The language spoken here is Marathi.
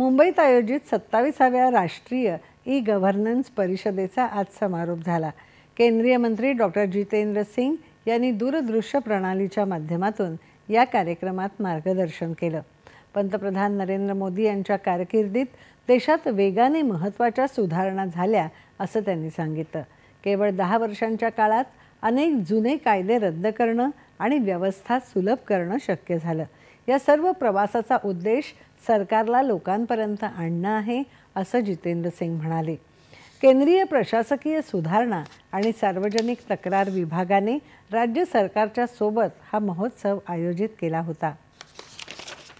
मुंबईत आयोजित सत्तावीसाव्या राष्ट्रीय ई गव्हर्नन्स परिषदेचा आज समारोप झाला केंद्रीय मंत्री डॉक्टर जितेंद्र सिंग यांनी दूरदृश्य प्रणालीच्या माध्यमातून या कार्यक्रमात मार्गदर्शन केलं पंतप्रधान नरेंद्र मोदी यांच्या कारकिर्दीत देशात वेगाने महत्त्वाच्या सुधारणा झाल्या असं त्यांनी सांगितलं केवळ दहा वर्षांच्या काळात अनेक जुने कायदे रद्द करणं आणि व्यवस्था सुलभ करणं शक्य झालं या सर्व प्रवासाचा उद्देश सरकारला लोकांपर्यंत आणणं आहे असं जितेंद्र सिंग म्हणाले केंद्रीय प्रशासकीय सुधारणा आणि सार्वजनिक तक्रार विभागाने राज्य सरकारच्या सोबत हा महोत्सव आयोजित केला होता